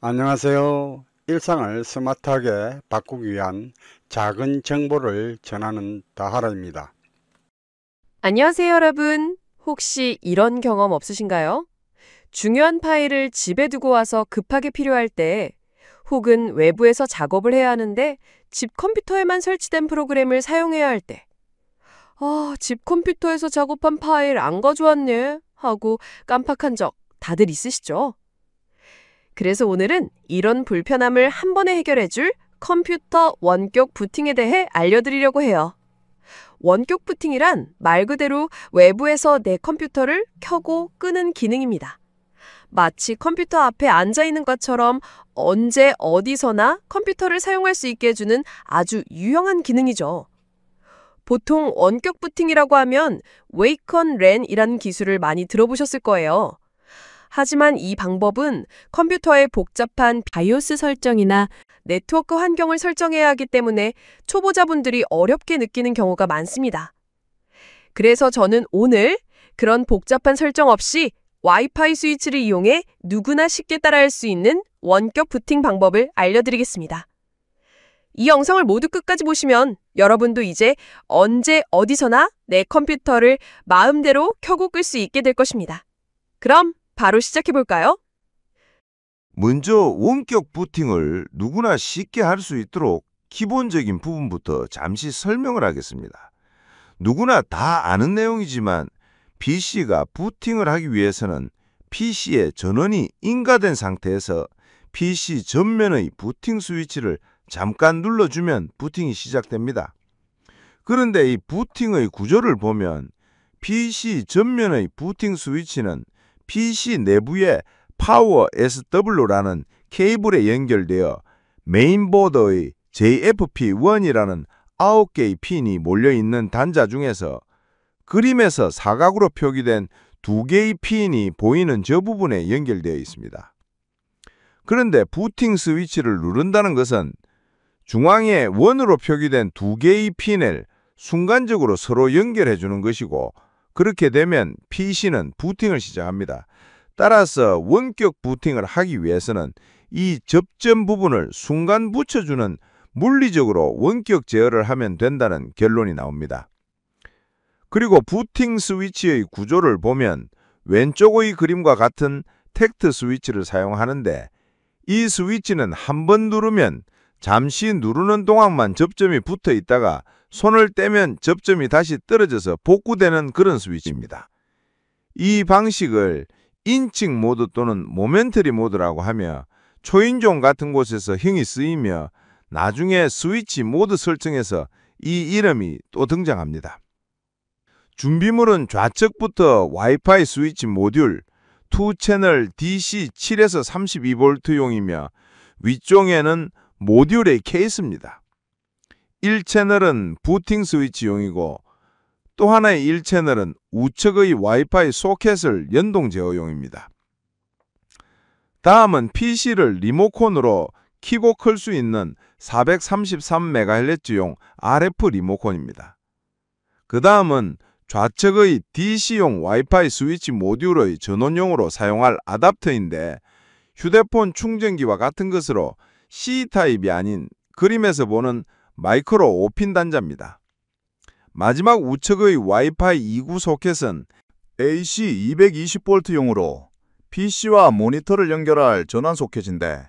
안녕하세요. 일상을 스마트하게 바꾸기 위한 작은 정보를 전하는 다하라입니다. 안녕하세요, 여러분. 혹시 이런 경험 없으신가요? 중요한 파일을 집에 두고 와서 급하게 필요할 때 혹은 외부에서 작업을 해야 하는데 집 컴퓨터에만 설치된 프로그램을 사용해야 할때 아, 집 컴퓨터에서 작업한 파일 안 가져왔네 하고 깜빡한 적 다들 있으시죠? 그래서 오늘은 이런 불편함을 한 번에 해결해줄 컴퓨터 원격 부팅에 대해 알려드리려고 해요. 원격 부팅이란 말 그대로 외부에서 내 컴퓨터를 켜고 끄는 기능입니다. 마치 컴퓨터 앞에 앉아있는 것처럼 언제 어디서나 컴퓨터를 사용할 수 있게 해주는 아주 유용한 기능이죠. 보통 원격 부팅이라고 하면 웨이컨 랜이라는 기술을 많이 들어보셨을 거예요. 하지만 이 방법은 컴퓨터의 복잡한 바이오스 설정이나 네트워크 환경을 설정해야 하기 때문에 초보자분들이 어렵게 느끼는 경우가 많습니다. 그래서 저는 오늘 그런 복잡한 설정 없이 와이파이 스위치를 이용해 누구나 쉽게 따라할 수 있는 원격 부팅 방법을 알려드리겠습니다. 이 영상을 모두 끝까지 보시면 여러분도 이제 언제 어디서나 내 컴퓨터를 마음대로 켜고 끌 수 있게 될 것입니다. 그럼 바로 시작해볼까요? 먼저 원격 부팅을 누구나 쉽게 할 수 있도록 기본적인 부분부터 잠시 설명을 하겠습니다. 누구나 다 아는 내용이지만 PC가 부팅을 하기 위해서는 PC의 전원이 인가된 상태에서 PC 전면의 부팅 스위치를 잠깐 눌러주면 부팅이 시작됩니다. 그런데 이 부팅의 구조를 보면 PC 전면의 부팅 스위치는 PC 내부에 파워 SW라는 케이블에 연결되어 메인보드의 JFP1이라는 9개의 핀이 몰려있는 단자 중에서 그림에서 사각으로 표기된 2개의 핀이 보이는 저 부분에 연결되어 있습니다. 그런데 부팅 스위치를 누른다는 것은 중앙에 원으로 표기된 2개의 핀을 순간적으로 서로 연결해 주는 것이고 그렇게 되면 PC는 부팅을 시작합니다. 따라서 원격 부팅을 하기 위해서는 이 접점 부분을 순간 붙여주는 물리적으로 원격 제어를 하면 된다는 결론이 나옵니다. 그리고 부팅 스위치의 구조를 보면 왼쪽의 그림과 같은 텍트 스위치를 사용하는데 이 스위치는 한 번 누르면 잠시 누르는 동안만 접점이 붙어 있다가 손을 떼면 접점이 다시 떨어져서 복구되는 그런 스위치입니다. 이 방식을 인칭 모드 또는 모멘터리 모드라고 하며 초인종 같은 곳에서 흥이 쓰이며 나중에 스위치 모드 설정에서 이 이름이 또 등장합니다. 준비물은 좌측부터 와이파이 스위치 모듈, 2채널 DC7에서 32V용이며 위쪽에는 모듈의 케이스입니다. 1채널은 부팅 스위치용이고 또 하나의 1채널은 우측의 와이파이 소켓을 연동 제어용입니다. 다음은 PC를 리모컨으로 키고 클 수 있는 433MHz용 RF 리모컨입니다. 그 다음은 좌측의 DC용 와이파이 스위치 모듈의 전원용으로 사용할 아답터인데 휴대폰 충전기와 같은 것으로 C타입이 아닌 그림에서 보는 마이크로 오핀 단자입니다. 마지막 우측의 와이파이 2구 소켓은 AC 220V용으로 PC와 모니터를 연결할 전환 소켓인데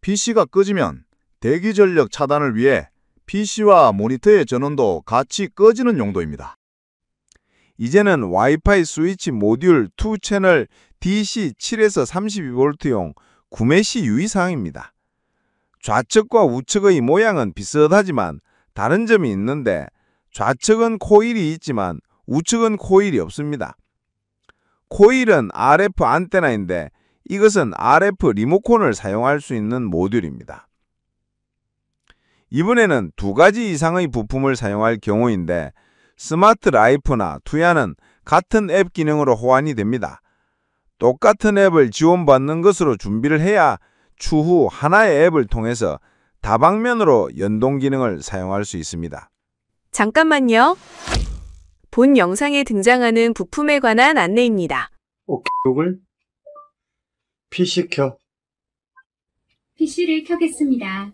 PC가 꺼지면 대기 전력 차단을 위해 PC와 모니터의 전원도 같이 꺼지는 용도입니다. 이제는 와이파이 스위치 모듈 2 채널 DC 7에서 32V용 구매 시 유의사항입니다. 좌측과 우측의 모양은 비슷하지만 다른 점이 있는데 좌측은 코일이 있지만 우측은 코일이 없습니다. 코일은 RF 안테나인데 이것은 RF 리모컨을 사용할 수 있는 모듈입니다. 이번에는 두 가지 이상의 부품을 사용할 경우인데 스마트 라이프나 투야는 같은 앱 기능으로 호환이 됩니다. 똑같은 앱을 지원받는 것으로 준비를 해야 추후 하나의 앱을 통해서 다방면으로 연동 기능을 사용할 수 있습니다. 잠깐만요. 본 영상에 등장하는 부품에 관한 안내입니다. 오 어, 욕을 PC 켜. PC를 켜겠습니다.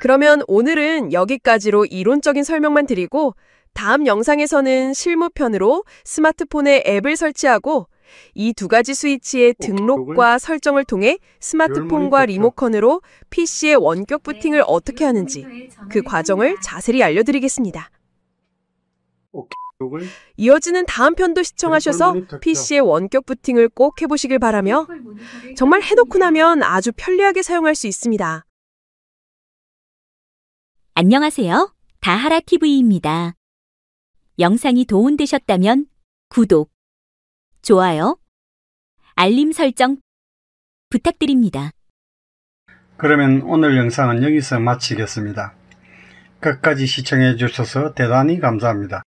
그러면 오늘은 여기까지로 이론적인 설명만 드리고 다음 영상에서는 실무편으로 스마트폰에 앱을 설치하고 이두 가지 스위치의 어, 등록과 설정을 통해 스마트폰과 리모컨으로 PC의 원격 네, 부팅을 어떻게 네, 하는지 네, 그 과정을 자세히 알려드리겠습니다. 어, 이어지는 다음 편도 시청하셔서 PC의 원격 부팅을 꼭 해보시길 바라며 정말 해놓고 나면 아주 편리하게 사용할 수 있습니다. 안녕하세요. 다하라TV입니다. 영상이 도움되셨다면 구독, 좋아요, 알림 설정 부탁드립니다. 그러면 오늘 영상은 여기서 마치겠습니다. 끝까지 시청해 주셔서 대단히 감사합니다.